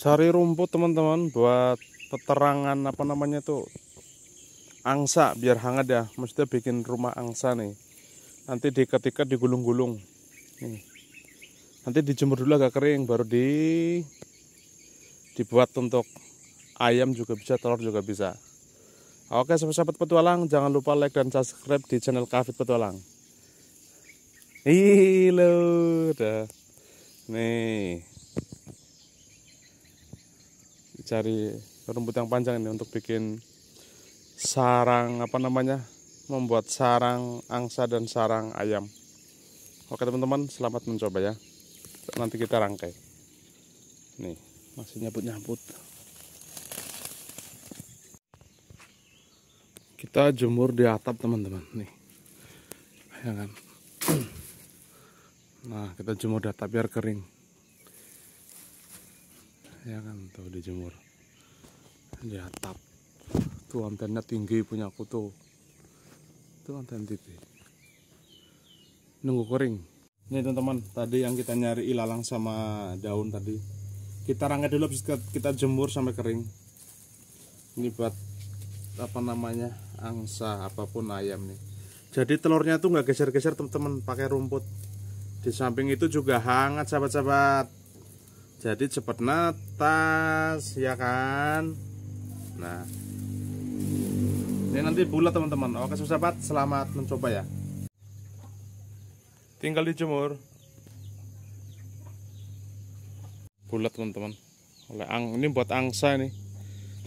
cari rumput teman-teman buat peterangan apa namanya tuh angsa biar hangat ya maksudnya bikin rumah angsa nih nanti diketika digulung-gulung nih nanti dijemur dulu agak kering baru di dibuat untuk ayam juga bisa telur juga bisa oke sahabat-sahabat petualang jangan lupa like dan subscribe di channel kafit Petualang Hilo, udah. Nih, cari rumput yang panjang ini untuk bikin sarang apa namanya membuat sarang angsa dan sarang ayam oke teman-teman selamat mencoba ya nanti kita rangkai nih masih nyabut-nyabut kita jemur di atap teman-teman nih ya kan nah kita jemur di atap biar kering ya kan tuh dijemur di atap tuh antena tinggi punya aku tuh tuh antena TV nunggu kering ini teman-teman tadi yang kita nyari ilalang sama daun tadi kita rangkai dulu kita jemur sampai kering ini buat apa namanya angsa apapun ayam nih jadi telurnya tuh nggak geser-geser teman-teman pakai rumput di samping itu juga hangat sahabat-sahabat jadi cepat netas ya kan nah ini nanti bulat teman-teman oke susah pat selamat mencoba ya tinggal dijemur bulat teman-teman oleh ang ini buat angsa ini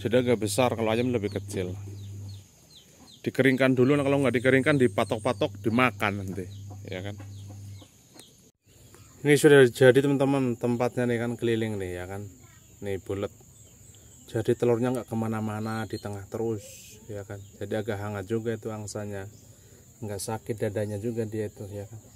sudah agak besar kalau ayam lebih kecil dikeringkan dulu nah, kalau nggak dikeringkan dipatok-patok dimakan nanti ya kan ini sudah jadi teman-teman tempatnya nih kan keliling nih ya kan nih bulat jadi telurnya nggak kemana-mana di tengah terus ya kan jadi agak hangat juga itu angsanya nggak sakit dadanya juga dia itu ya kan